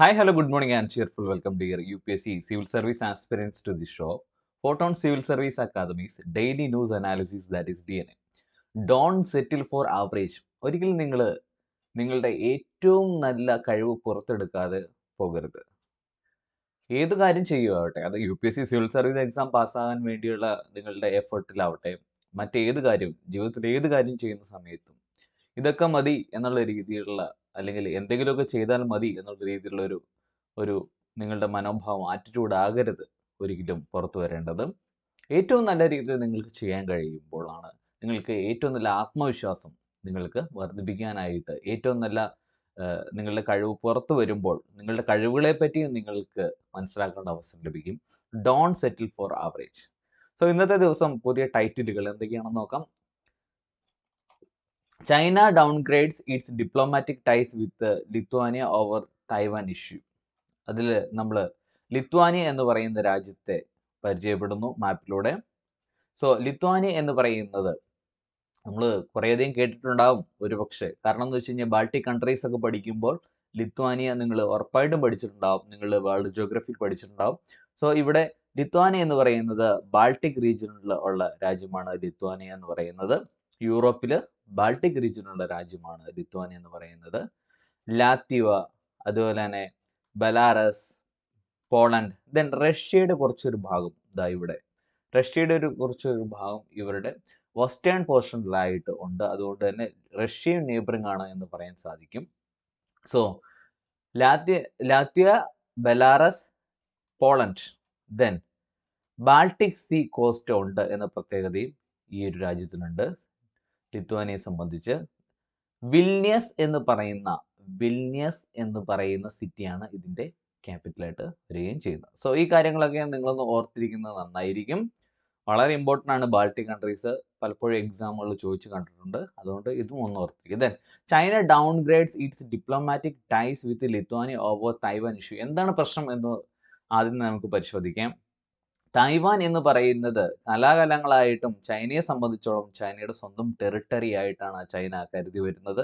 Hi hello good morning and cheerful welcome dear U P S C civil service aspirants to the show Photon civil service academies daily news analysis that is D N A don't settle for average ഒരിക്കലും നിങ്ങൾ നിങ്ങളുടെ ഏറ്റവും നല്ല കഴിവ് പുറത്തെടുക്കാതെ പോകരുത് ഏത് കാര്യം ചെയ്യുകയാവട്ടെ അത് U P S C civil service exam പാസ്സാകാൻ വേണ്ടിയുള്ള നിങ്ങളുടെ എഫേർട്ടിലാവട്ടെ മറ്റേത് കാര്യം ജീവിതത്തിൽ ഏത് കാര്യം ചെയ്യുന്ന സമയത്തും ഇതൊക്കെ മതി എന്നുള്ള രീതിയിലുള്ള അല്ലെങ്കിൽ എന്തെങ്കിലുമൊക്കെ ചെയ്താൽ മതി എന്നുള്ള രീതിയിലുള്ള ഒരു ഒരു നിങ്ങളുടെ മനോഭാവം ആറ്റിറ്റ്യൂഡാകരുത് ഒരിക്കലും പുറത്തു വരേണ്ടത് ഏറ്റവും നല്ല രീതിയിൽ നിങ്ങൾക്ക് ചെയ്യാൻ കഴിയുമ്പോഴാണ് നിങ്ങൾക്ക് ഏറ്റവും നല്ല ആത്മവിശ്വാസം നിങ്ങൾക്ക് വർദ്ധിപ്പിക്കാനായിട്ട് ഏറ്റവും നല്ല നിങ്ങളുടെ കഴിവ് പുറത്തു വരുമ്പോൾ നിങ്ങളുടെ കഴിവുകളെ പറ്റിയും നിങ്ങൾക്ക് മനസ്സിലാക്കേണ്ട അവസരം ലഭിക്കും don't settle for average so ഇന്നത്തെ ദിവസം പുതിയ ടൈറ്റിലുകൾ എന്തൊക്കെയാണെന്ന് നോക്കാം China downgrades its diplomatic ties with Lithuania over Taiwan issue അതിൽ നമ്മൾ ലിത്വാനിയ എന്ന് പറയുന്ന രാജ്യത്തെ പരിചയപ്പെടുന്നു മാപ്പിലൂടെ സോ ലിത്വാനിയ എന്ന് പറയുന്നത് നമ്മൾ കുറേയധികം കേട്ടിട്ടുണ്ടാവും ഒരുപക്ഷെ കാരണം എന്ന് വെച്ച് കഴിഞ്ഞാൽ ബാൾട്ടിക് കൺട്രീസ് ഒക്കെ പഠിക്കുമ്പോൾ ലിത്വാനിയ നിങ്ങൾ ഉറപ്പായിട്ടും പഠിച്ചിട്ടുണ്ടാവും നിങ്ങൾ വേൾഡ് ജോഗ്രഫിയിൽ പഠിച്ചിട്ടുണ്ടാവും സോ ഇവിടെ ലിത്വാനിയ എന്ന് പറയുന്നത് ബാൾട്ടിക് റീജിയനിൽ ഉള്ള രാജ്യമാണ് ലിത്വാനിയ എന്ന് പറയുന്നത് യൂറോപ്പിൽ ബാൾട്ടിക് റീജിയനുള്ള രാജ്യമാണ് ലിത്വാനിയ എന്ന് പറയുന്നത് ലാത്തിവ അതുപോലെ തന്നെ ബലാറസ് പോളണ്ട് ദെൻ റഷ്യയുടെ കുറച്ചൊരു ഭാഗം ഇതാ ഇവിടെ റഷ്യയുടെ ഒരു കുറച്ചൊരു ഭാഗം ഇവരുടെ വെസ്റ്റേൺ പോർഷനിലായിട്ട് ഉണ്ട് അതുകൊണ്ട് തന്നെ റഷ്യയും നേബറിംഗ് ആണ് എന്ന് പറയാൻ സാധിക്കും so Latvia Latvia Belarus Poland then Baltic sea coast ഉണ്ട് എന്ന പ്രത്യേകതയും ഈ ഒരു രാജ്യത്തിനുണ്ട് ലിത്വാനിയെ സംബന്ധിച്ച് വിൽനിയസ് എന്ന് പറയുന്ന വിൽനിയസ് എന്ന് പറയുന്ന സിറ്റിയാണ് ഇതിൻ്റെ ക്യാപിറ്റലായിട്ട് വരികയും ചെയ്യുന്നത് സോ ഈ കാര്യങ്ങളൊക്കെ നിങ്ങളൊന്ന് ഓർത്തിരിക്കുന്നത് നന്നായിരിക്കും വളരെ ഇമ്പോർട്ടൻ്റ് ആണ് ബാൾട്ടിക് കൺട്രീസ് പലപ്പോഴും എക്സാമുകളിൽ ചോദിച്ചു കണ്ടിട്ടുണ്ട് അതുകൊണ്ട് ഇതും ഒന്ന് ഓർത്തിരിക്കും then China downgrades its diplomatic ties with Lithuania over Taiwan issue എന്താണ് പ്രശ്നം എന്ന് ആദ്യം നമുക്ക് പരിശോധിക്കാം തായ്വാൻ എന്ന് പറയുന്നത് കലാകാലങ്ങളായിട്ടും ചൈനയെ സംബന്ധിച്ചോളം ചൈനയുടെ സ്വന്തം ടെറിട്ടറി ആയിട്ടാണ് ചൈന കരുതി വരുന്നത്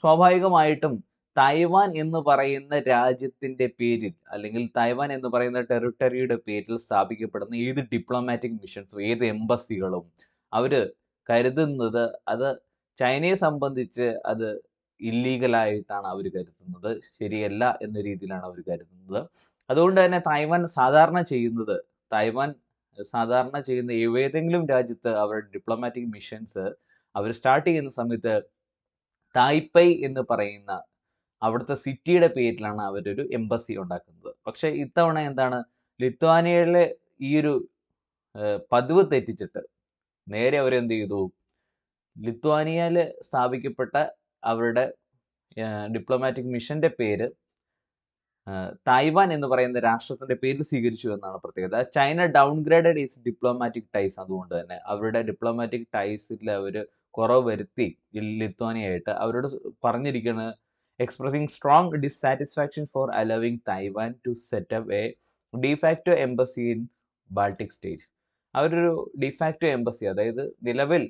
സ്വാഭാവികമായിട്ടും തായ്വാൻ എന്ന് പറയുന്ന രാജ്യത്തിന്റെ പേരിൽ അല്ലെങ്കിൽ തായ്വാൻ എന്ന് പറയുന്ന ടെറിട്ടറിയുടെ പേരിൽ സ്ഥാപിക്കപ്പെടുന്ന ഏത് ഡിപ്ലോമാറ്റിക് മിഷൻസും ഏത് എംബസികളും അവര് കരുതുന്നത് അത് ചൈനയെ സംബന്ധിച്ച് അത് ഇല്ലീഗലായിട്ടാണ് അവർ കരുതുന്നത് ശരിയല്ല എന്ന രീതിയിലാണ് അവർ കരുതുന്നത് അതുകൊണ്ട് തന്നെ തായ്വാൻ സാധാരണ ചെയ്യുന്നത് തായ്വാൻ സാധാരണ ചെയ്യുന്ന ഏതെങ്കിലും രാജ്യത്ത് അവരുടെ ഡിപ്ലോമാറ്റിക് മിഷൻസ് അവർ സ്റ്റാർട്ട് ചെയ്യുന്ന സമയത്ത് തായ്പൈ എന്ന് പറയുന്ന അവിടുത്തെ സിറ്റിയുടെ പേരിലാണ് അവരൊരു എംബസി ഉണ്ടാക്കുന്നത് പക്ഷേ ഇത്തവണ എന്താണ് ലിത്വാനിയയിലെ ഈ ഒരു പതിവ് തെറ്റിച്ചിട്ട് നേരെ അവരെന്ത് ചെയ്തു ലിത്വാനിയയിൽ സ്ഥാപിക്കപ്പെട്ട അവരുടെ ഡിപ്ലോമാറ്റിക് മിഷന്റെ പേര് തായ്വാൻ എന്ന് പറയുന്ന രാഷ്ട്രത്തിന്റെ പേര് സ്വീകരിച്ചു എന്നാണ് പ്രത്യേകത China downgraded is diplomatic ties അതുകൊണ്ട് തന്നെ അവരുടെ ഡിപ്ലോമാറ്റിക് ടൈസിൽ അവർ കുറവ് വരുത്തി ലിത്വാനിയായിട്ട് അവരോട് പറഞ്ഞിരിക്കുന്നത് expressing strong dissatisfaction for allowing Taiwan to set a de facto embassy in Baltic state അവരൊരു ഡിഫാക്റ്റോ എംബസി അതായത് നിലവിൽ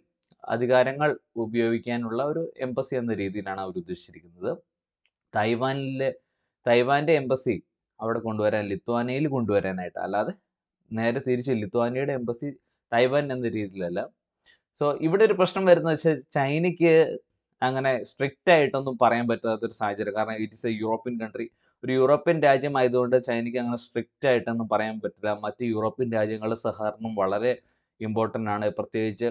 അധികാരങ്ങൾ ഉപയോഗിക്കാനുള്ള ഒരു എംബസി എന്ന രീതിയിലാണ് അവർ ഉദ്ദേശിച്ചിരിക്കുന്നത് തായ്വാനിലെ തൈവാന്റെ എംബസി അവിടെ കൊണ്ടുവരാൻ ലിത്വാനിയയിൽ കൊണ്ടുവരാനായിട്ട് അല്ലാതെ നേരെ തിരിച്ച് ലിത്വാനിയയുടെ എംബസി തൈവാൻ എന്ന രീതിയിലല്ല സോ ഇവിടെ ഒരു പ്രശ്നം വരുന്നത് വെച്ചാൽ ചൈനയ്ക്ക് അങ്ങനെ സ്ട്രിക്റ്റ് ആയിട്ടൊന്നും പറയാൻ പറ്റാത്ത ഒരു സാഹചര്യം കാരണം it is a European country ഒരു യൂറോപ്യൻ രാജ്യമായതുകൊണ്ട് ചൈനയ്ക്ക് അങ്ങനെ സ്ട്രിക്റ്റ് ആയിട്ടൊന്നും പറയാൻ പറ്റില്ല മറ്റ് യൂറോപ്യൻ രാജ്യങ്ങളുടെ സഹകരണം വളരെ ഇമ്പോർട്ടൻ്റ് ആണ് പ്രത്യേകിച്ച്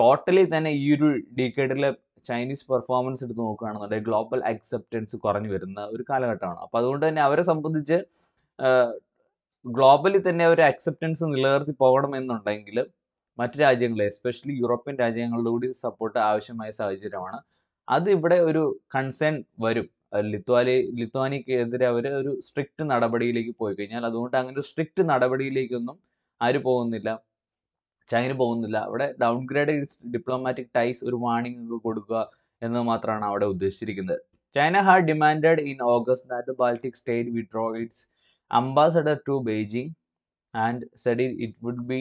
ടോട്ടലി തന്നെ ഈ ഒരു ഡീക്കേഡിലെ ചൈനീസ് പെർഫോമൻസ് എടുത്ത് നോക്കുകയാണെന്നുണ്ടെങ്കിൽ ഗ്ലോബൽ അക്സെപ്റ്റൻസ് കുറഞ്ഞു വരുന്ന ഒരു കാലഘട്ടമാണ് അപ്പോൾ അതുകൊണ്ട് തന്നെ അവരെ സംബന്ധിച്ച് ഗ്ലോബലി തന്നെ ഒരു അക്സെപ്റ്റൻസ് നിലനിർത്തി പോകണം എന്നുണ്ടെങ്കിൽ മറ്റു രാജ്യങ്ങളെ എസ്പെഷ്യലി യൂറോപ്യൻ രാജ്യങ്ങളുടെ കൂടി സപ്പോർട്ട് ആവശ്യമായ സാഹചര്യമാണ് അത് ഇവിടെ ഒരു കൺസേൺ വരും ലിത്വാലി ലിത്വാനിക്കെതിരെ അവർ ഒരു സ്ട്രിക്റ്റ് നടപടിയിലേക്ക് പോയി കഴിഞ്ഞാൽ അതുകൊണ്ട് അങ്ങനെ ഒരു സ്ട്രിക്റ്റ് നടപടിയിലേക്കൊന്നും ആര് പോകുന്നില്ല ചൈന പോകുന്നില്ല അവിടെ ഡൗൺ ഗ്രേഡ് ഡിപ്ലോമാറ്റിക് ടൈസ് ഒരു വാണിംഗ് കൊടുക്കുക എന്ന് മാത്രമാണ് അവിടെ ഉദ്ദേശിച്ചിരിക്കുന്നത് China has demanded in August that Baltic state withdraw its ambassador to Beijing and said it would be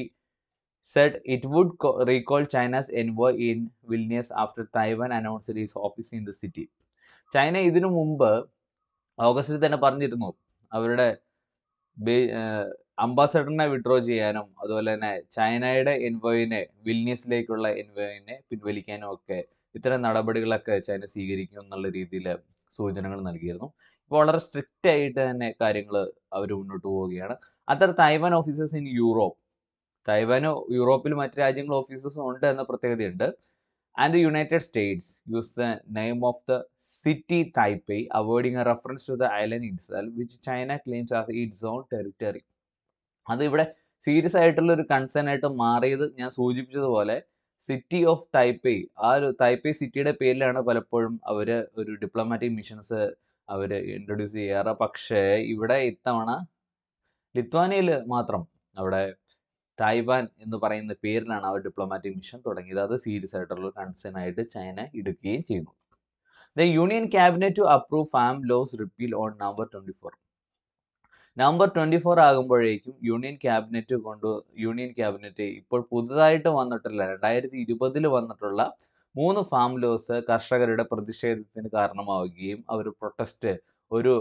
said it would recall China's envoy in Vilnius after Taiwan announce is office in the city China ഇതിനു മുമ്പ് ഓഗസ്റ്റിൽ തന്നെ പറഞ്ഞിരുന്നു അവരുടെ അംബാസഡറിനെ withdraw ചെയ്യാനും അതുപോലെ തന്നെ ചൈനയുടെ എൻവോയിനെ വിൽനിയസിലേക്കുള്ള എൻവോയിനെ പിൻവലിക്കാനും ഒക്കെ ഇത്തരം നടപടികളൊക്കെ ചൈന സ്വീകരിക്കും എന്നുള്ള രീതിയിൽ സൂചനകൾ നൽകിയിരുന്നു ഇപ്പോൾ വളരെ സ്ട്രിക്റ്റ് ആയിട്ട് തന്നെ കാര്യങ്ങൾ അവർ മുന്നോട്ട് പോവുകയാണ് അത്ര തൈവാൻ ഓഫീസേഴ്സ് ഇൻ യൂറോപ്പ് തൈവാന് യൂറോപ്പിൽ മറ്റു രാജ്യങ്ങൾ ഓഫീസേഴ്സും ഉണ്ട് എന്ന പ്രത്യേകതയുണ്ട് and the United States use the name of the city Taipei avoiding a reference to the island itself which China claims as its own territory അത് ഇവിടെ സീരിയസ് ആയിട്ടുള്ള ഒരു കൺസേൺ ആയിട്ട് മാറിയത് ഞാൻ സൂചിപ്പിച്ചതുപോലെ സിറ്റി ഓഫ് തായ്പേ ആ ഒരു തായ്പേ സിറ്റിയുടെ പേരിലാണ് പലപ്പോഴും അവർ ഒരു ഡിപ്ലോമാറ്റിക് മിഷൻസ് അവർ ഇൻട്രൊഡ്യൂസ് ചെയ്യാറ് പക്ഷേ ഇവിടെ ഇത്തവണ ലിത്വാനിയയിൽ മാത്രം അവിടെ തായ്വാൻ എന്ന് പറയുന്ന പേരിലാണ് അവർ ഡിപ്ലോമാറ്റിക് മിഷൻ തുടങ്ങിയത് അത് സീരിയസ് ആയിട്ടുള്ള കൺസേൺ ആയിട്ട് ചൈന എടുക്കുകയും ചെയ്യുന്നു the union cabinet to approve farm laws repeal on November twenty four November twenty four ആകുമ്പോഴേക്കും യൂണിയൻ ക്യാബിനറ്റ് കൊണ്ട് യൂണിയൻ ക്യാബിനറ്റ് ഇപ്പോൾ പുതുതായിട്ട് വന്നിട്ടുള്ള രണ്ടായിരത്തി ഇരുപതിൽ വന്നിട്ടുള്ള മൂന്ന് ഫാം ലോസ് കർഷകരുടെ പ്രതിഷേധത്തിന് കാരണമാവുകയും അവർ പ്രൊട്ടസ്റ്റ് ഒരു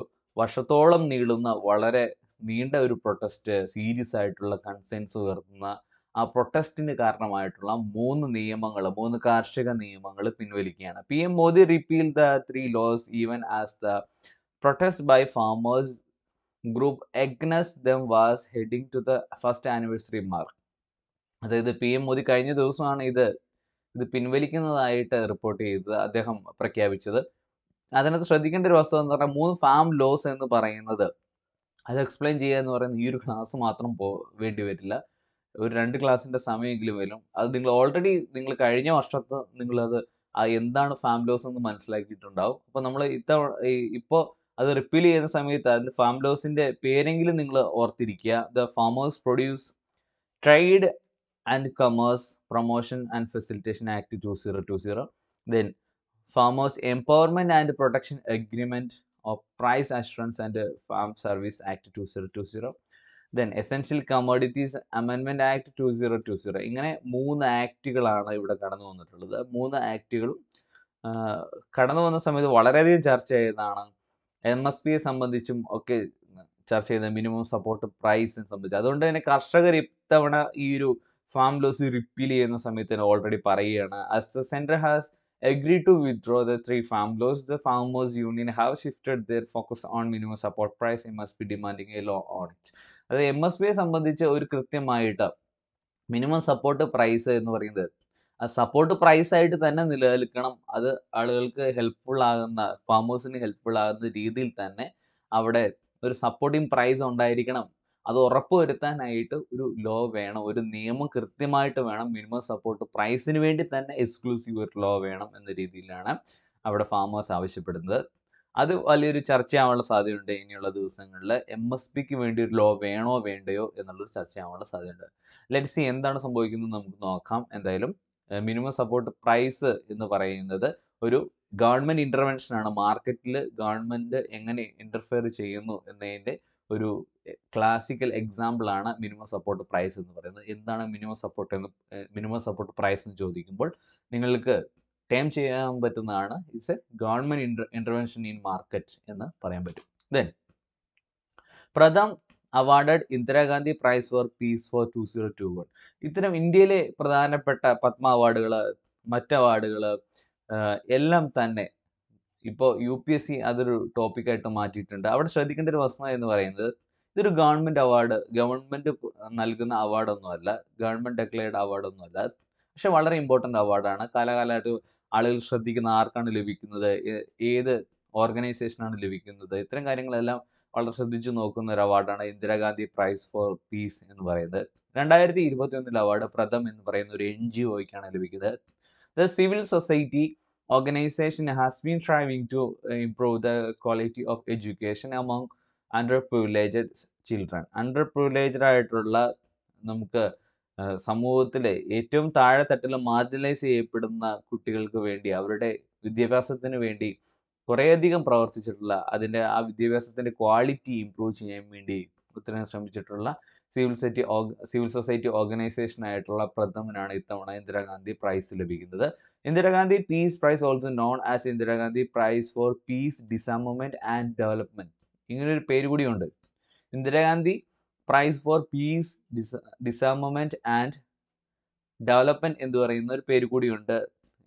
വർഷത്തോളം നീളുന്ന വളരെ നീണ്ട ഒരു പ്രൊട്ടസ്റ്റ് സീരിയസ് ആയിട്ടുള്ള കൺസേൺസ് ഉയർത്തുന്ന ആ പ്രൊട്ടസ്റ്റിന് കാരണമായിട്ടുള്ള മൂന്ന് നിയമങ്ങൾ മൂന്ന് കാർഷിക നിയമങ്ങൾ പിൻവലിക്കുകയാണ് P M Modi repeal the three laws even as the protest by farmers group against them was heading to the first anniversary mark അതായത് പി എം മോദി കഴിഞ്ഞ ദിവസമാണ് ഇത് ഇത് പിൻവലിക്കുന്നതായിട്ട് റിപ്പോർട്ട് ചെയ്തത് അദ്ദേഹം പ്രഖ്യാപിച്ചത് അതിനകത്ത് ശ്രദ്ധിക്കേണ്ട ഒരു വസ്തുത എന്ന് പറഞ്ഞാൽ മൂന്ന് ഫാം ലോസ് എന്ന് പറയുന്നത് അത് എക്സ്പ്ലെയിൻ ചെയ്യുക എന്ന് പറയുന്നത് ഈ ഒരു ക്ലാസ് മാത്രം പോ വേണ്ടി വരില്ല ഒരു രണ്ട് ക്ലാസ്സിൻ്റെ സമയമെങ്കിലും വരും അത് നിങ്ങൾ ഓൾറെഡി നിങ്ങൾ കഴിഞ്ഞ വർഷത്ത് നിങ്ങളത് എന്താണ് ഫാം ലോസ് എന്ന് മനസ്സിലാക്കിയിട്ടുണ്ടാവും അപ്പോൾ നമ്മൾ ഇത്തവണ ഇപ്പോൾ അത് റിപ്പീൽ ചെയ്യുന്ന സമയത്ത് അതിൻ്റെ ഫാം ലോസിൻ്റെ പേരെങ്കിലും നിങ്ങൾ ഓർത്തിരിക്കുക the farmers produce trade and commerce promotion and facilitation act two zero two zero then farmers empowerment and protection agreement of price assurance and farm service act two zero two zero then essential commodities amendment act two zero two zero ഇങ്ങനെ മൂന്ന് ആക്റ്റുകളാണ് ഇവിടെ കടന്നു വന്നിട്ടുള്ളത് മൂന്ന് ആക്റ്റുകളും കടന്നു വന്ന സമയത്ത് വളരെയധികം ചർച്ച ചെയ്യുന്നതാണ് എം എസ് പിയെ സംബന്ധിച്ചും ഒക്കെ ചർച്ച ചെയ്ത മിനിമം സപ്പോർട്ട് പ്രൈസിനെ സംബന്ധിച്ച് അതുകൊണ്ട് തന്നെ കർഷകർ ഇത്തവണ ഈ ഒരു ഫാം ലോസ് റിപ്പീൽ ചെയ്യുന്ന സമയത്ത് തന്നെ ഓൾറെഡി പറയുകയാണ് as the centre has agree to the three farm laws the farmers union have shifted their focus on minimum support price M S P demanding a law on അതായത് M S പിയെ സംബന്ധിച്ച് ഒരു കൃത്യമായിട്ട് minimum support price എന്ന് പറയുന്നത് support price ആയിട്ട് തന്നെ നിലനിൽക്കണം അത് ആളുകൾക്ക് ഹെൽപ്ഫുൾ ആകുന്ന ഫാമേഴ്സിന് ഹെൽപ്ഫുൾ ആകുന്ന രീതിയിൽ തന്നെ അവിടെ ഒരു സപ്പോർട്ടിങ് പ്രൈസ് ഉണ്ടായിരിക്കണം അത് ഉറപ്പുവരുത്താനായിട്ട് ഒരു ലോ വേണം ഒരു നിയമം കൃത്യമായിട്ട് വേണം മിനിമം സപ്പോർട്ട് പ്രൈസിന് വേണ്ടി തന്നെ എക്സ്ക്ലൂസീവ് ഒരു ലോ വേണം എന്ന രീതിയിലാണ് അവിടെ ഫാമേഴ്സ് ആവശ്യപ്പെടുന്നത് അത് വലിയൊരു ചർച്ചയാവാനുള്ള സാധ്യതയുണ്ട് ഇനിയുള്ള ദിവസങ്ങളിൽ എം എസ് പിക്ക് വേണ്ടി ഒരു ലോ വേണോ വേണ്ടയോ എന്നുള്ളൊരു ചർച്ചയാവാനുള്ള സാധ്യതയുണ്ട് ലെറ്റ് സി എന്താണ് സംഭവിക്കുന്നത് നമുക്ക് നോക്കാം എന്തായാലും മിനിമം സപ്പോർട്ട് പ്രൈസ് എന്ന് പറയുന്നത് ഒരു ഗവൺമെന്റ് ഇന്റർവെൻഷൻ ആണ് മാർക്കറ്റിൽ ഗവൺമെന്റ് എങ്ങനെ ഇന്റർഫെയർ ചെയ്യുന്നു എന്നതിന്റെ ഒരു ക്ലാസിക്കൽ എക്സാമ്പിൾ ആണ് മിനിമം സപ്പോർട്ട് പ്രൈസ് എന്ന് പറയുന്നത് എന്താണ് മിനിമം സപ്പോർട്ട് എന്ന് മിനിമം സപ്പോർട്ട് പ്രൈസ് എന്ന് ചോദിക്കുമ്പോൾ നിങ്ങൾക്ക് ടേം ചെയ്യാൻ പറ്റുന്നതാണ് it's A government intervention in market എന്ന് പറയാൻ പറ്റും then Pratham awarded Indira Gandhi price four piece four to zero to one ഇത്തരം ഇന്ത്യയിലെ പ്രധാനപ്പെട്ട പത്മ അവാർഡുകൾ മറ്റ് അവാർഡുകൾ എല്ലാം തന്നെ ഇപ്പോൾ യു പി എസ് സി അതൊരു ടോപ്പിക്കായിട്ട് മാറ്റിയിട്ടുണ്ട് അവിടെ ശ്രദ്ധിക്കേണ്ട ഒരു വസ്തുത എന്ന് പറയുന്നത് ഇതൊരു ഗവൺമെൻറ് അവാർഡ് ഗവൺമെൻറ് നൽകുന്ന അവാർഡൊന്നുമല്ല ഗവൺമെൻറ് ഡെക്ലെയർഡ് അവാർഡൊന്നുമല്ല പക്ഷെ വളരെ ഇമ്പോർട്ടൻ്റ് അവാർഡാണ് കാലകാലമായിട്ട് ആളുകൾ ശ്രദ്ധിക്കുന്ന ആർക്കാണ് ലഭിക്കുന്നത് ഏത് ഓർഗനൈസേഷനാണ് ലഭിക്കുന്നത് ഇത്തരം കാര്യങ്ങളെല്ലാം വളരെ ശ്രദ്ധിച്ചു നോക്കുന്ന ഒരു അവാർഡാണ് ഇന്ദിരാഗാന്ധി പ്രൈസ് ഫോർ പീസ് എന്ന് പറയുന്നത് രണ്ടായിരത്തി ഇരുപത്തി ഒന്നിൽ അവാർഡ് പ്രഥം എന്ന് പറയുന്ന ഒരു എൻ ജി ഒക്കാണ് ലഭിക്കുന്നത് the civil society organisation has been striving to improve the quality of education among underprivileged children underprivileged ആയിട്ടുള്ള നമുക്ക് uh, സമൂഹത്തിലെ ഏറ്റവും താഴെത്തട്ടിൽ മാർജിനലൈസ് ചെയ്യപ്പെടുന്ന കുട്ടികൾക്ക് വേണ്ടി അവരുടെ വിദ്യാഭ്യാസത്തിന് വേണ്ടി കുറേയധികം പ്രവർത്തിച്ചിട്ടുള്ള അതിൻ്റെ ആ വിദ്യാഭ്യാസത്തിൻ്റെ ക്വാളിറ്റി ഇമ്പ്രൂവ് ചെയ്യാൻ വേണ്ടി ഉത്തരേന്ത്യ ശ്രമിച്ചിട്ടുള്ള civil society civil society organisation ആയിട്ടുള്ള പ്രഥമനാണ് ഇത്തവണ ഇന്ദിരാഗാന്ധി പ്രൈസ് ലഭിക്കുന്നത് Indira Gandhi peace prize also known as Indira Gandhi price four piece ഡിസമമെന്റ് and development ഇങ്ങനൊരു പേര് കൂടിയുണ്ട് Indira Gandhi price four piece ഡിസ and development എന്ന് പറയുന്ന ഒരു പേര് കൂടിയുണ്ട്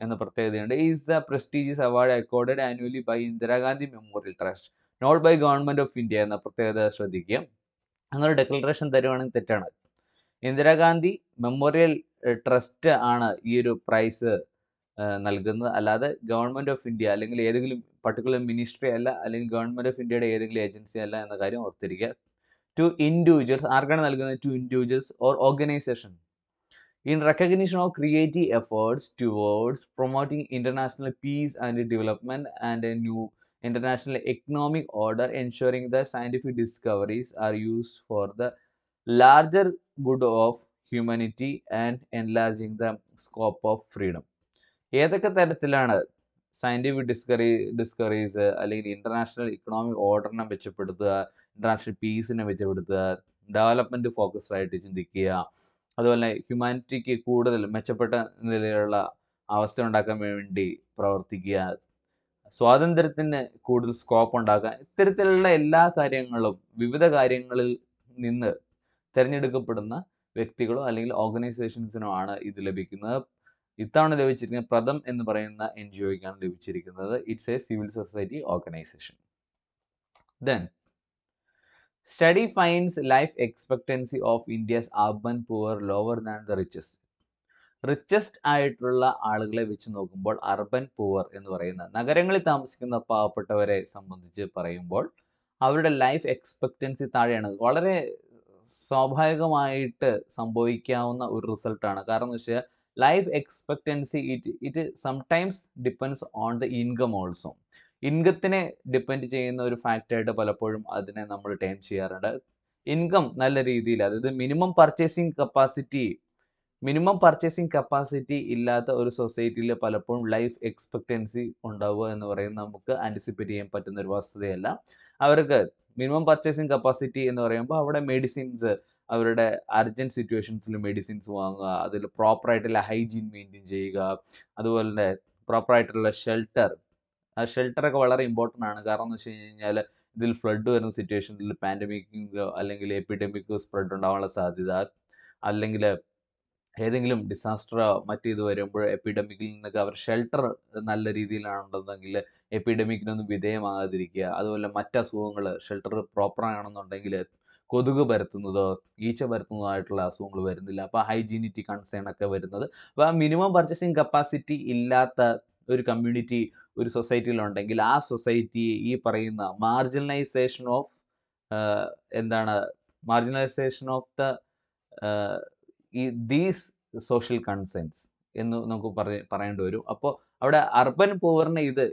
എന്ന പ്രത്യേകതയുണ്ട് is the prestigious award accorded annually by Indira Gandhi memorial trust not by government of India എന്ന പ്രത്യേകത ശ്രദ്ധിക്കുക അങ്ങനെ ഡെക്ലറേഷൻ തരുവാണെങ്കിൽ തെറ്റാണ് ഇന്ദിരാഗാന്ധി മെമ്മോറിയൽ ട്രസ്റ്റ് ആണ് ഈ ഒരു പ്രൈസ് നൽകുന്നത് അല്ലാതെ ഗവൺമെന്റ് ഓഫ് ഇന്ത്യ അല്ലെങ്കിൽ ഏതെങ്കിലും പർട്ടിക്കുലർ മിനിസ്ട്രി അല്ല അല്ലെങ്കിൽ ഗവൺമെന്റ് ഓഫ് ഇന്ത്യയുടെ ഏതെങ്കിലും ഏജൻസി അല്ല എന്ന കാര്യം ഓർത്തിരിക്കുക ടു ഇൻഡിവിജ്വൽസ് ആർക്കാണ് നൽകുന്നത് to individuals or organisation in recognition of creative efforts towards promoting international peace and development and a new international economic order, ensuring that scientific discoveries are used for the larger good of humanity and enlarging the scope of freedom. ഏതൊക്കെ തരത്തിലാണ് scientific discovery discoveries അല്ലെങ്കിൽ international economic ഓർഡറിനെ മെച്ചപ്പെടുത്തുക international പീസിനെ മെച്ചപ്പെടുത്തുക development ഫോക്കസ്ഡായിട്ട് ചിന്തിക്കുക അതുപോലെ തന്നെ ഹ്യൂമാനിറ്റിക്ക് കൂടുതൽ മെച്ചപ്പെട്ട നിലയിലുള്ള അവസ്ഥ ഉണ്ടാക്കാൻ വേണ്ടി പ്രവർത്തിക്കുക സ്വാതന്ത്ര്യത്തിന് കൂടുതൽ സ്കോപ്പ് ഉണ്ടാക്കുക ഇത്തരത്തിലുള്ള എല്ലാ കാര്യങ്ങളും വിവിധ കാര്യങ്ങളിൽ നിന്ന് തിരഞ്ഞെടുക്കപ്പെടുന്ന വ്യക്തികളോ അല്ലെങ്കിൽ ഓർഗനൈസേഷൻസിനോ ആണ് ഇത് ലഭിക്കുന്നത് ഇത്തവണ ലഭിച്ചിരിക്കുന്ന പ്രഥം എന്ന് പറയുന്ന എൻ ജി ഒക്കാണ് ലഭിച്ചിരിക്കുന്നത് it's a civil society organisation then study finds life expectancy of India's urban poor lower than the richest richest ആയിട്ടുള്ള ആളുകളെ വെച്ച് നോക്കുമ്പോൾ അർബൻ പൂവർ എന്ന് പറയുന്ന നഗരങ്ങളിൽ താമസിക്കുന്ന പാവപ്പെട്ടവരെ സംബന്ധിച്ച് പറയുമ്പോൾ അവരുടെ ലൈഫ് എക്സ്പെക്റ്റൻസി താഴെയാണ് വളരെ സ്വാഭാവികമായിട്ട് സംഭവിക്കാവുന്ന ഒരു റിസൾട്ടാണ് കാരണം എന്ന് വെച്ചാൽ life expectancy it it sometimes depends on the income also ഇൻകത്തിനെ ഡിപ്പെൻഡ് ചെയ്യുന്ന ഒരു ഫാക്ടറായിട്ട് പലപ്പോഴും അതിനെ നമ്മൾ ടൈം ചെയ്യാറുണ്ട് ഇൻകം നല്ല രീതിയിൽ അതായത് minimum purchasing capacity minimum purchasing capacity ഇല്ലാത്ത ഒരു സൊസൈറ്റിയിൽ പലപ്പോഴും ലൈഫ് എക്സ്പെക്റ്റൻസി ഉണ്ടാവുക എന്ന് പറയുന്നത് നമുക്ക് ആൻറ്റിസിപ്പേറ്റ് ചെയ്യാൻ പറ്റുന്ന ഒരു വസ്തുതയല്ല അവർക്ക് മിനിമം പർച്ചേസിങ് കപ്പാസിറ്റി എന്ന് പറയുമ്പോൾ അവിടെ മെഡിസിൻസ് അവരുടെ അർജൻറ്റ് സിറ്റുവേഷൻസിൽ മെഡിസിൻസ് വാങ്ങുക അതിൽ പ്രോപ്പറായിട്ടുള്ള ഹൈജീൻ മെയിൻറ്റെയിൻ ചെയ്യുക അതുപോലെ തന്നെ പ്രോപ്പറായിട്ടുള്ള ഷെൽട്ടർ ആ ഷെൽട്ടറൊക്കെ വളരെ ഇമ്പോർട്ടൻ്റ് ആണ് കാരണം എന്ന് വെച്ച് കഴിഞ്ഞാൽ ഇതിൽ ഫ്ലഡ് വരുന്ന സിറ്റുവേഷനിൽ പാൻഡമിക് അല്ലെങ്കിൽ എപ്പിഡമിക് സ്പ്രെഡ് ഉണ്ടാവാനുള്ള സാധ്യത അല്ലെങ്കിൽ ഏതെങ്കിലും ഡിസാസ്റ്റർ ഇത് വരുമ്പോൾ എപ്പിഡമിക്കിൽ നിന്നൊക്കെ അവർ ഷെൽട്ടർ നല്ല രീതിയിലാണെന്നുണ്ടെങ്കിൽ എപ്പിഡമിക്കിനൊന്നും വിധേയമാകാതിരിക്കുക അതുപോലെ മറ്റു അസുഖങ്ങൾ ഷെൽട്ടർ പ്രോപ്പർ ആണെന്നുണ്ടെങ്കിൽ കൊതുക് പരത്തുന്നതോ ഈച്ച പരത്തുന്നതോ ആയിട്ടുള്ള അസുഖങ്ങൾ വരുന്നില്ല അപ്പോൾ ഹൈജീനിറ്റി കൺസേൺ ഒക്കെ വരുന്നത് അപ്പോൾ ആ മിനിമം പർച്ചേസിങ് കപ്പാസിറ്റി ഇല്ലാത്ത ഒരു കമ്മ്യൂണിറ്റി ഒരു സൊസൈറ്റിയിലുണ്ടെങ്കിൽ ആ സൊസൈറ്റി ഈ പറയുന്ന മാർജിനലൈസേഷൻ ഓഫ് എന്താണ് മാർജിനലൈസേഷൻ ഓഫ് ദ ഈ ദീസ് സോഷ്യൽ കൺസേൺസ് എന്ന് നമുക്ക് പറയ പറയേണ്ടി വരും അപ്പോൾ അവിടെ അർബൻ പൂവറിനെ ഇത്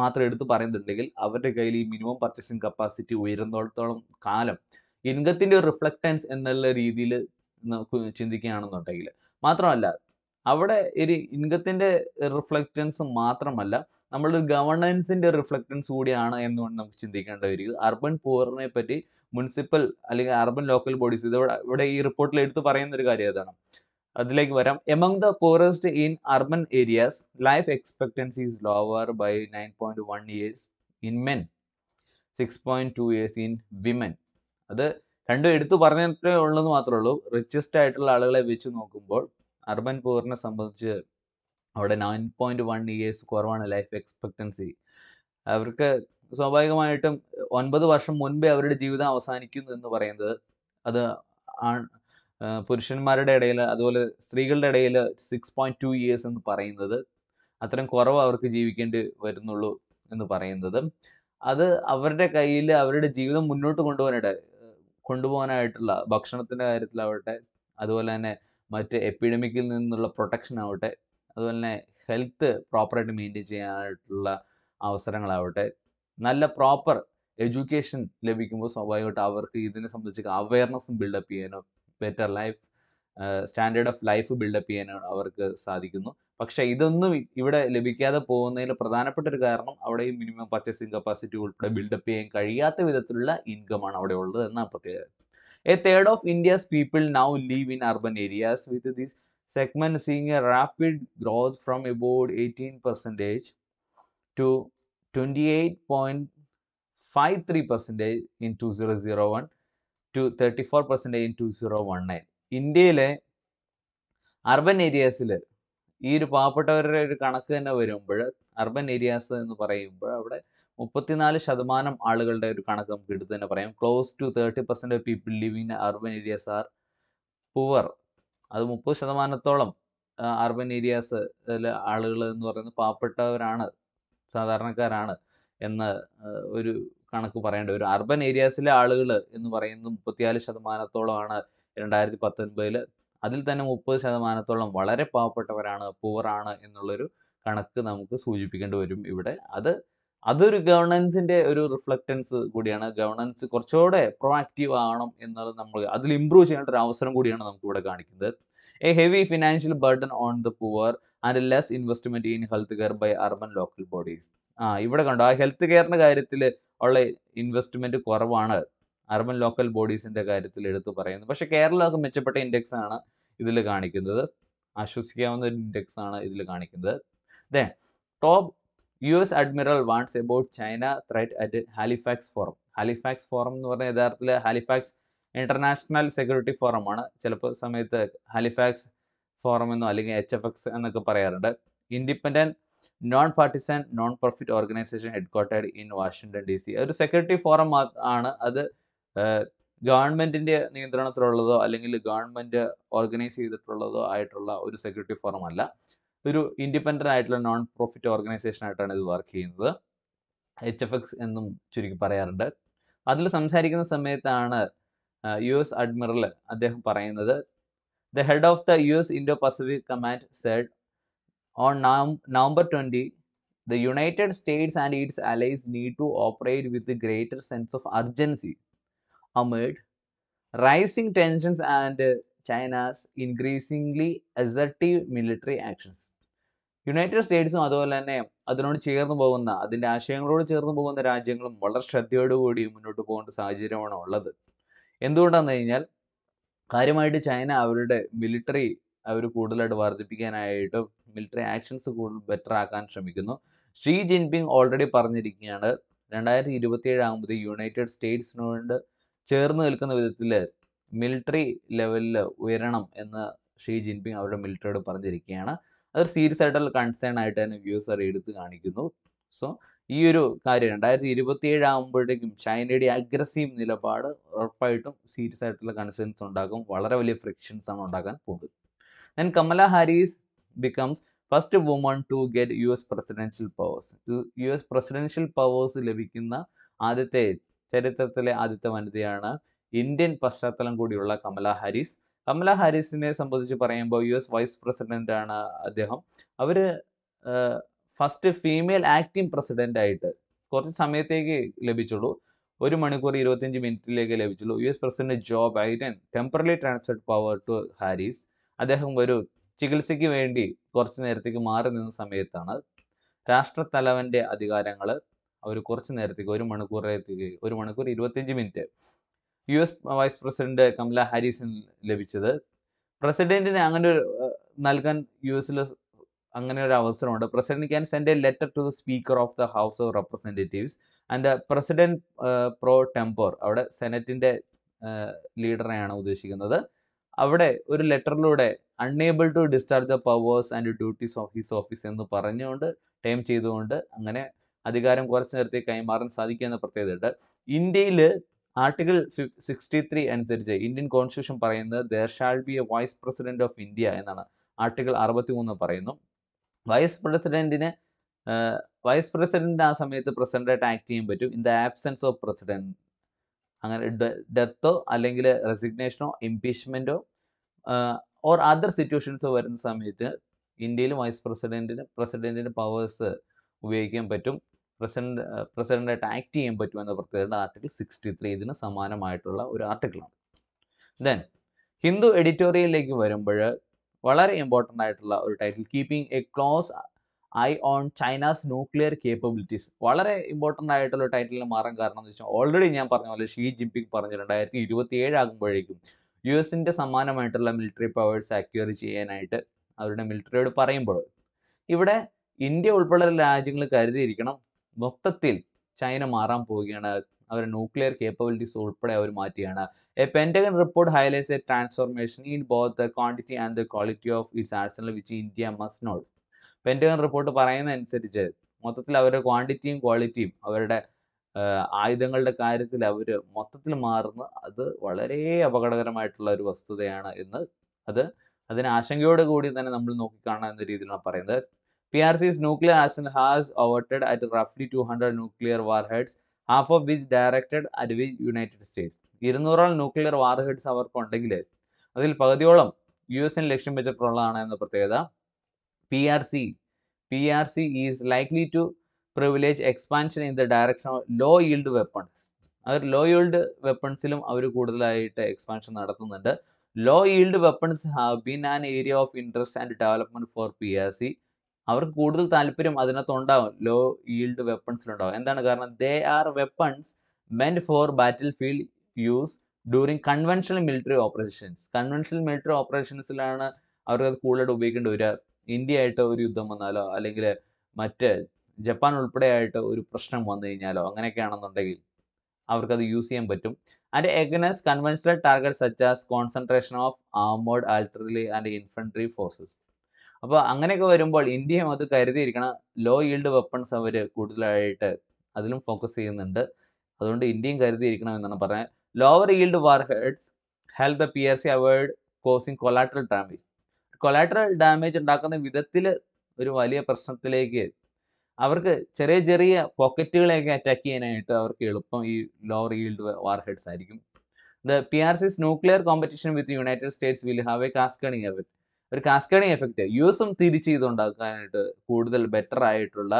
മാത്രം എടുത്തു പറയുന്നുണ്ടെങ്കിൽ അവരുടെ കയ്യിൽ ഈ മിനിമം പർച്ചേസിങ് കപ്പാസിറ്റി ഉയരുന്നിടത്തോളം കാലം ഇൻകത്തിൻ്റെ ഒരു റിഫ്ലക്റ്റൻസ് എന്നുള്ള രീതിയിൽ ചിന്തിക്കുകയാണെന്നുണ്ടെങ്കിൽ മാത്രമല്ല അവിടെ ഒരു ഇൻകത്തിന്റെ റിഫ്ലക്റ്റൻസ് മാത്രമല്ല നമ്മളൊരു ഗവർണൻസിന്റെ റിഫ്ലക്റ്റൻസ് കൂടിയാണ് എന്ന് നമുക്ക് ചിന്തിക്കേണ്ടി വരിക അർബൻ പൂറിനെ പറ്റി മുനിസിപ്പൽ അല്ലെങ്കിൽ അർബൻ ലോക്കൽ ബോഡീസ് ഇതോടെ ഇവിടെ ഈ റിപ്പോർട്ടിൽ എടുത്തു പറയുന്ന ഒരു കാര്യം അതാണ് അതിലേക്ക് വരാം among the poorest in urban areas life expectancy is lower by nine point one years in men six point two years in women അത് രണ്ടും എടുത്തു പറഞ്ഞിട്ടേ ഉള്ളെന്ന് മാത്രമേ ഉള്ളൂ റിച്ചസ്റ്റ് ആയിട്ടുള്ള ആളുകളെ വെച്ച് നോക്കുമ്പോൾ അർബൻ പൂറിനെ സംബന്ധിച്ച് അവിടെ നയൻ പോയിന്റ് വൺ ഇയേഴ്സ് കുറവാണ് ലൈഫ് എക്സ്പെക്റ്റൻസി അവർക്ക് സ്വാഭാവികമായിട്ടും ഒൻപത് വർഷം മുൻപേ അവരുടെ ജീവിതം അവസാനിക്കുന്നു എന്ന് പറയുന്നത് അത് ആൺ പുരുഷന്മാരുടെ ഇടയിൽ അതുപോലെ സ്ത്രീകളുടെ ഇടയിൽ സിക്സ് പോയിന്റ് ടു ഇയേഴ്സ് എന്ന് പറയുന്നത് അത്രയും കുറവ് അവർക്ക് ജീവിക്കേണ്ടി വരുന്നുള്ളൂ എന്ന് പറയുന്നത് അത് അവരുടെ കയ്യിൽ അവരുടെ ജീവിതം മുന്നോട്ട് കൊണ്ടുപോകാനായിട്ട് കൊണ്ടുപോകാനായിട്ടുള്ള ഭക്ഷണത്തിൻ്റെ കാര്യത്തിലാവട്ടെ അതുപോലെ തന്നെ മറ്റ് എപ്പിഡമിക്കിൽ നിന്നുള്ള പ്രൊട്ടക്ഷൻ ആവട്ടെ അതുപോലെ തന്നെ ഹെൽത്ത് പ്രോപ്പറായിട്ട് മെയിൻറ്റെയിൻ ചെയ്യാനായിട്ടുള്ള അവസരങ്ങളാവട്ടെ നല്ല പ്രോപ്പർ എഡ്യൂക്കേഷൻ ലഭിക്കുമ്പോൾ സ്വാഭാവികമായിട്ട് അവർക്ക് ഇതിനെ സംബന്ധിച്ച് അവയർനെസ്സും ബിൽഡപ്പ് ചെയ്യാനോ better life standard of life build up ചെയ്യാനോ അവർക്ക് സാധിക്കുന്നു പക്ഷേ ഇതൊന്നും ഇവിടെ ലഭിക്കാതെ പോകുന്നതിൽ പ്രധാനപ്പെട്ട ഒരു കാരണം അവിടെ ഈ മിനിമം പർച്ചേസിങ് കപ്പാസിറ്റി ഉൾപ്പെടെ ബിൽഡപ്പ് ചെയ്യാൻ കഴിയാത്ത വിധത്തിലുള്ള ഇൻകമാണ് അവിടെ ഉള്ളത് എന്നാണ് പ്രത്യേകത A third of India's people now live in urban areas, with this segment seeing a rapid growth from about 18 percentage to 28.53 percentage in 2001 to 34 percentage in 2019. ഇന്ത്യയിലെ അർബൻ ഏരിയാസിൽ ഈ ഒരു പാവപ്പെട്ടവരുടെ ഒരു കണക്ക് തന്നെ വരുമ്പോൾ അർബൻ ഏരിയാസ് എന്ന് പറയുമ്പോൾ അവിടെ മുപ്പത്തിനാല് ശതമാനം ആളുകളുടെ ഒരു കണക്ക് നമുക്ക് എടുത്തു തന്നെ പറയാം close to thirty percent of people live in urban areas are poor അത് മുപ്പത് ശതമാനത്തോളം അർബൻ ഏരിയാസ് ആളുകൾ എന്ന് പറയുന്നത് പാവപ്പെട്ടവരാണ് സാധാരണക്കാരാണ് എന്ന ഒരു കണക്ക് പറയേണ്ടി ഒരു അർബൻ ഏരിയാസിലെ ആളുകൾ എന്ന് പറയുന്നത് മുപ്പത്തിനാല് ശതമാനത്തോളമാണ് രണ്ടായിരത്തി പത്തൊൻപതിൽ അതിൽ തന്നെ മുപ്പത് ശതമാനത്തോളം വളരെ പാവപ്പെട്ടവരാണ് പുവറാണ് എന്നുള്ളൊരു കണക്ക് നമുക്ക് സൂചിപ്പിക്കേണ്ടി വരും ഇവിടെ അത് അതൊരു ഗവർണൻസിന്റെ ഒരു റിഫ്ലക്റ്റൻസ് കൂടിയാണ് ഗവർണൻസ് കുറച്ചുകൂടെ പ്രൊആക്റ്റീവ് ആവണം എന്നുള്ളത് നമ്മൾ അതിൽ ഇമ്പ്രൂവ് ചെയ്യേണ്ട ഒരു അവസരം കൂടിയാണ് നമുക്ക് ഇവിടെ കാണിക്കുന്നത് a heavy financial burden on the poor and less investment in health care by urban local bodies ആ ഇവിടെ കണ്ടോ ആ ഹെൽത്ത് കെയറിന്റെ കാര്യത്തിൽ ഉള്ള ഇൻവെസ്റ്റ്മെന്റ് കുറവാണ് അർബൻ ലോക്കൽ ബോഡീസിന്റെ കാര്യത്തിൽ എടുത്തു പറയുന്നത് പക്ഷേ കേരളമൊക്കെ മെച്ചപ്പെട്ട ഇൻഡെക്സ് ആണ് ഇതിൽ കാണിക്കുന്നത് ആശ്വസിക്കാവുന്ന ഒരു ഇൻഡെക്സ് ആണ് ഇതിൽ കാണിക്കുന്നത് then top U S admiral warns about China threat at Halifax forum Halifax forum എന്ന് പറഞ്ഞാൽ യഥാർത്ഥത്തിൽ ഹാലിഫാക്സ് ഇന്റർനാഷണൽ സെക്യൂരിറ്റി ഫോറം ആണ് ചിലപ്പോൾ സമയത്ത് ഹാലിഫാക്സ് ഫോറം എന്നോ അല്ലെങ്കിൽ എച്ച് എഫ് എക്സ് എന്നൊക്കെ പറയാറുണ്ട് independent non partisan non profit organisation headquartered in Washington D C ഒരു സെക്യൂരിറ്റി ഫോറം ആണ് അത് ഗവൺമെന്റിന്റെ നിയന്ത്രണത്തിലുള്ളതോ അല്ലെങ്കിൽ ഗവൺമെന്റ് ഓർഗനൈസ് ചെയ്തിട്ടുള്ളതോ ആയിട്ടുള്ള ഒരു സെക്യൂരിറ്റി ഫോറം അല്ല ഒരു ഇൻഡിപെൻഡൻ്റ് ആയിട്ടുള്ള നോൺ പ്രോഫിറ്റ് ഓർഗനൈസേഷൻ ആയിട്ടാണ് ഇത് വർക്ക് ചെയ്യുന്നത് എച്ച് എഫ് എക്സ് എന്നും ചുരുക്കി പറയാറുണ്ട് അതിൽ സംസാരിക്കുന്ന സമയത്താണ് യു എസ് അഡ്മിറൽ അദ്ദേഹം പറയുന്നത് the head of the U S Indo Pacific command said on November twenty the United States and its allies need to operate with a greater sense of urgency amid rising tensions and China's increasingly assertive military actions. United സ്റ്റേറ്റ്സും അതുപോലെ തന്നെ അതിനോട് ചേർന്ന് പോകുന്ന അതിൻ്റെ ആശയങ്ങളോട് ചേർന്ന് പോകുന്ന രാജ്യങ്ങളും വളരെ ശ്രദ്ധയോടുകൂടി മുന്നോട്ട് പോകേണ്ട സാഹചര്യമാണ് ഉള്ളത് എന്തുകൊണ്ടാന്ന് കഴിഞ്ഞാൽ കാര്യമായിട്ട് ചൈന അവരുടെ മിലിറ്ററി അവർ കൂടുതലായിട്ട് വർദ്ധിപ്പിക്കാനായിട്ട് മിലിറ്ററി ആക്ഷൻസ് കൂടുതൽ ബെറ്റർ ആക്കാൻ ശ്രമിക്കുന്നു ഷീ ജിൻപിങ് ഓൾറെഡി പറഞ്ഞിരിക്കുകയാണ് രണ്ടായിരത്തി ഇരുപത്തിയേഴ് ആകുമ്പോഴത്തേക്ക് യുണൈറ്റഡ് സ്റ്റേറ്റ്സിനോട് ചേർന്ന് നിൽക്കുന്ന വിധത്തിൽ മിലിറ്ററി ലെവലിൽ ഉയരണം എന്ന് ഷീ ജിൻപിങ് അവരുടെ മിലിറ്ററിയോട് പറഞ്ഞിരിക്കുകയാണ് അതൊരു സീരിയസ് ആയിട്ടുള്ള കൺസേൺ ആയിട്ട് തന്നെ വ്യൂസർ എടുത്ത് കാണിക്കുന്നു സോ ഈ ഒരു കാര്യം രണ്ടായിരത്തി ഇരുപത്തി ഏഴ് ആകുമ്പോഴത്തേക്കും ചൈനയുടെ അഗ്രസീവ് നിലപാട് ഉറപ്പായിട്ടും സീരിയസ് ആയിട്ടുള്ള കൺസേൺസ് ഉണ്ടാക്കും വളരെ വലിയ ഫ്രിക്ഷൻസ് ആണ് ഉണ്ടാക്കാൻ പോകുന്നത് then Kamala Harris becomes first woman to get U S presidential powers U S presidential powers ലഭിക്കുന്ന ആദ്യത്തെ ചരിത്രത്തിലെ ആദ്യത്തെ വനിതയാണ് ഇന്ത്യൻ പശ്ചാത്തലം കൂടിയുള്ള കമല ഹാരിസ് കമല ഹാരിസിനെ സംബന്ധിച്ച് പറയുമ്പോൾ യു എസ് വൈസ് പ്രസിഡന്റ് ആണ് അദ്ദേഹം അവര് ഫസ്റ്റ് ഫീമെയിൽ ആക്ടിംഗ് പ്രസിഡന്റ് ആയിട്ട് കുറച്ച് സമയത്തേക്ക് ലഭിച്ചുള്ളൂ ഒരു മണിക്കൂർ ഇരുപത്തിയഞ്ച് മിനിറ്റിലേക്ക് ലഭിച്ചുള്ളൂ U S president Joe Biden temporarily transferred power to Harris അദ്ദേഹം ഒരു ചികിത്സയ്ക്ക് വേണ്ടി കുറച്ച് നേരത്തേക്ക് മാറി നിന്ന സമയത്താണ് തലവന്റെ അധികാരങ്ങൾ അവർ കുറച്ച് നേരത്തേക്ക് ഒരു മണിക്കൂറിലേക്ക് ഒരു മണിക്കൂർ ഇരുപത്തിയഞ്ച് മിനിറ്റ് U S vice president Kamala ഹാരിസിന് ലഭിച്ചത് പ്രസിഡന്റിന് അങ്ങനെ ഒരു നൽകാൻ യു എസിൽ അങ്ങനെ ഒരു അവസരമുണ്ട് president can send a letter to the speaker of the house of representatives and president pro tempore അവിടെ സെനറ്റിന്റെ ലീഡറെയാണ് ഉദ്ദേശിക്കുന്നത് അവിടെ ഒരു ലെറ്ററിലൂടെ unable to discharge the powers and duties of his office എന്ന് പറഞ്ഞുകൊണ്ട് ടൈം ചെയ്തുകൊണ്ട് അങ്ങനെ അധികാരം കുറച്ചു നേരത്തെ കൈമാറാൻ സാധിക്കുക എന്ന പ്രത്യേകതയുണ്ട് ഇന്ത്യയിൽ ആർട്ടിക്കിൾ സിക്സ്റ്റി ത്രീ അനുസരിച്ച് ഇന്ത്യൻ കോൺസ്റ്റിറ്റ്യൂഷൻ പറയുന്നത് there shall be a vice president of India എന്നാണ് ആർട്ടിക്കിൾ അറുപത്തി മൂന്ന് പറയുന്നു വൈസ് പ്രസിഡന്റിന് വൈസ് പ്രസിഡന്റിന് ആ സമയത്ത് പ്രസിഡന്റായിട്ട് ആക്ട് ചെയ്യാൻ പറ്റും in the absence of president അങ്ങനെ ഡെത്തോ അല്ലെങ്കിൽ റെസിഗ്നേഷനോ ഇംപീച്ച്മെന്റോ ഓർ അതർ സിറ്റുവേഷൻസോ വരുന്ന സമയത്ത് ഇന്ത്യയിൽ വൈസ് പ്രസിഡന്റിന് പ്രസിഡന്റിന് പവേഴ്സ് ഉപയോഗിക്കാൻ പറ്റും പ്രസിഡന്റ് പ്രസിഡന്റായിട്ട് ആക്ട് ചെയ്യാൻ പറ്റുമെന്ന പ്രത്യേകത ആർട്ടിക്കിൾ സിക്സ്റ്റി ത്രീ ഇതിന് സമാനമായിട്ടുള്ള ഒരു ആർട്ടിക്കിളാണ് ദെൻ ഹിന്ദു എഡിറ്റോറിയലിലേക്ക് വരുമ്പോൾ വളരെ ഇമ്പോർട്ടൻ്റ് ആയിട്ടുള്ള ഒരു title keeping a close eye on China's nuclear capabilities വളരെ ഇമ്പോർട്ടൻ്റ് ആയിട്ടുള്ള ടൈറ്റിൽ മാറാൻ കാരണം എന്ന് വെച്ചാൽ ഓൾറെഡി ഞാൻ പറഞ്ഞ പോലെ ഷീ ജിൻപിങ് പറഞ്ഞ രണ്ടായിരത്തി ഇരുപത്തി ഏഴ് ആകുമ്പോഴേക്കും യു എസിൻ്റെ സമാനമായിട്ടുള്ള മിലിറ്ററി പവേഴ്സ് അക്വയർ ചെയ്യാനായിട്ട് അവരുടെ മിലിറ്ററിയോട് പറയുമ്പോൾ ഇവിടെ ഇന്ത്യ ഉൾപ്പെടെയുള്ള രാജ്യങ്ങൾ കരുതിയിരിക്കണം മൊത്തത്തിൽ ചൈന മാറാൻ പോവുകയാണ് അവരുടെ ന്യൂക്ലിയർ കേപ്പബിലിറ്റീസ് ഉൾപ്പെടെ അവർ മാറ്റിയാണ് a Pentagon report highlights a transformation in both the quantity and the quality of its arsenal which India must note Pentagon report പറയുന്ന അനുസരിച്ച് മൊത്തത്തിൽ അവരുടെ ക്വാണ്ടിറ്റിയും ക്വാളിറ്റിയും അവരുടെ ആയുധങ്ങളുടെ കാര്യത്തിൽ അവർ മൊത്തത്തിൽ മാറുന്നു അത് വളരെ അപകടകരമായിട്ടുള്ള ഒരു വസ്തുതയാണ് എന്ന് അത് അതിന് ആശങ്കയോട് കൂടി തന്നെ നമ്മൾ നോക്കിക്കാണാൻ എന്ന രീതിയിലാണ് പറയുന്നത് PRC's nuclear arsenal has averted at roughly 200 nuclear warheads, half of which directed at the United States. ഇരുന്നൂറോളം ന്യൂക്ലിയർ വാർഹെഡ്സ് ഉണ്ടെങ്കിൽ അതിൽ പകുതിയോളം യു എസിന് ലക്ഷ്യം വെച്ചിട്ടുള്ളതാണ് എന്ന പ്രത്യേകത P R C P R C is likely to privilege expansion in the direction of low yield weapons അവർ ലോ ഈൽഡ് വെപ്പൺസിലും അവർ കൂടുതലായിട്ട് എക്സ്പാൻഷൻ നടത്തുന്നുണ്ട് low yield weapons have been an area of interest and development for P R C അവർക്ക് കൂടുതൽ താല്പര്യം അതിനകത്ത് ഉണ്ടാവും ലോ ഈൽഡ് വെപ്പൺസിലുണ്ടാവും എന്താണ് കാരണം they are weapons meant for battlefield use during conventional military operations conventional military ഓപ്പറേഷൻസിലാണ് അവർക്ക് അത് കൂടുതലായിട്ട് ഉപയോഗിക്കേണ്ടി വരിക ഇന്ത്യ ആയിട്ട് ഒരു യുദ്ധം വന്നാലോ അല്ലെങ്കിൽ മറ്റ് ജപ്പാൻ ഉൾപ്പെടെയായിട്ട് ഒരു പ്രശ്നം വന്നു കഴിഞ്ഞാലോ അങ്ങനെയൊക്കെയാണെന്നുണ്ടെങ്കിൽ അവർക്കത് യൂസ് ചെയ്യാൻ പറ്റും and against conventional target such as concentration of armoured artillery and infantry forces അപ്പോൾ അങ്ങനെയൊക്കെ വരുമ്പോൾ ഇന്ത്യയും അത് കരുതിയിരിക്കണം ലോ ഈൽഡ് വെപ്പൺസ് അവര് കൂടുതലായിട്ട് അതിലും ഫോക്കസ് ചെയ്യുന്നുണ്ട് അതുകൊണ്ട് ഇന്ത്യയും കരുതിയിരിക്കണം എന്നാണ് പറഞ്ഞത് lower yield warheads help the P S C avoid causing collateral damage collateral damage ഉണ്ടാക്കുന്ന വിധത്തിൽ ഒരു വലിയ പ്രശ്നത്തിലേക്ക് അവർക്ക് ചെറിയ ചെറിയ പോക്കറ്റുകളെയൊക്കെ അറ്റാക്ക് ചെയ്യാനായിട്ട് അവർക്ക് എളുപ്പം ഈ ലോവർ ഈൽഡ് വാർഹെഡ്സ് ആയിരിക്കും the P R C's nuclear competition with United States will have a cascading effect ഒരു കാസ്കേഡിങ് എഫക്റ്റ് യു എസും തിരിച്ച് ഇതുണ്ടാക്കാനായിട്ട് കൂടുതൽ ബെറ്റർ ആയിട്ടുള്ള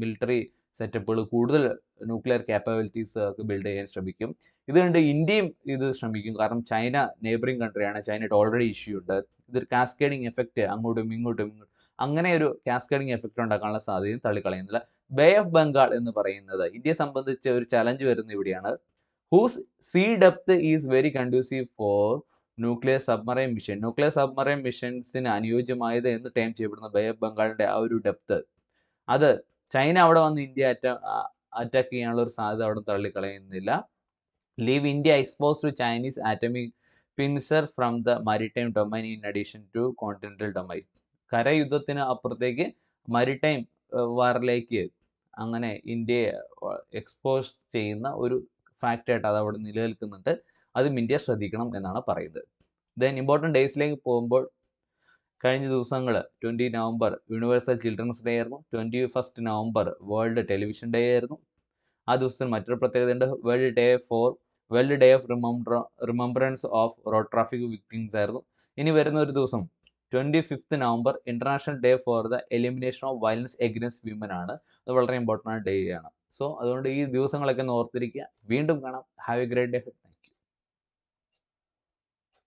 മിലിറ്ററി സെറ്റപ്പുകൾ കൂടുതൽ ന്യൂക്ലിയർ ക്യാപ്പബിലിറ്റീസ് ബിൽഡ് ചെയ്യാൻ ശ്രമിക്കും ഇത് കണ്ട് ഇന്ത്യയും ഇത് ശ്രമിക്കും കാരണം ചൈന നെയ്ബറിങ് കൺട്രിയാണ് ചൈനയുടെ ഓൾറെഡി ഇഷ്യൂ ഉണ്ട് ഇതൊരു കാസ്കേഡിങ് എഫക്റ്റ് അങ്ങോട്ടും ഇങ്ങോട്ടും അങ്ങനെ ഒരു കാസ്കേഡിങ് എഫക്റ്റ് ഉണ്ടാക്കാനുള്ള സാധ്യതയും തള്ളിക്കളയുന്നില്ല ബേ ഓഫ് ബംഗാൾ എന്ന് പറയുന്നത് ഇന്ത്യയെ സംബന്ധിച്ച് ഒരു ചലഞ്ച് വരുന്ന ഇവിടെയാണ് whose sea depth is very conducive for nuclear submarine mission nuclear submarine മിഷൻസിന് അനുയോജ്യമായത് എന്ന് ടൈം ചെയ്യപ്പെടുന്ന ബേ ഓഫ് ആ ഒരു ഡെപ്ത് അത് ചൈന അവിടെ വന്ന് ഇന്ത്യ അറ്റ അറ്റാക്ക് ചെയ്യാനുള്ള ഒരു സാധ്യത അവിടെ തള്ളിക്കളയുന്നില്ല leave India expose to Chinese atomic pincer from the maritime domain in addition to continental domain കരയുദ്ധത്തിന് അപ്പുറത്തേക്ക് മരിടൈം വാറിലേക്ക് അങ്ങനെ ഇന്ത്യയെ എക്സ്പോസ് ചെയ്യുന്ന ഒരു ഫാക്റ്റായിട്ട് അത് അവിടെ നിലനിൽക്കുന്നുണ്ട് അത് ഇന്ത്യ ശ്രദ്ധിക്കണം എന്നാണ് പറയുന്നത് ദെൻ ഇമ്പോർട്ടൻറ്റ് ഡേയ്സിലേക്ക് പോകുമ്പോൾ കഴിഞ്ഞ ദിവസങ്ങൾ twenty November universal children's day ആയിരുന്നു twenty first November world television day ആയിരുന്നു ആ ദിവസത്തിന് മറ്റൊരു പ്രത്യേകതയുണ്ട് world day for world day of remembrance of road traffic victims ആയിരുന്നു ഇനി വരുന്ന ഒരു ദിവസം twenty fifth November international day for the elimination of violence against women ആണ് അത് വളരെ ഇമ്പോർട്ടൻ്റ് ഡേ ആണ് സോ അതുകൊണ്ട് ഈ ദിവസങ്ങളൊക്കെ ഒന്ന് ഓർത്തിരിക്കുക വീണ്ടും കാണാം ഹാവ് എ ഗ്രേറ്റ് ഡേ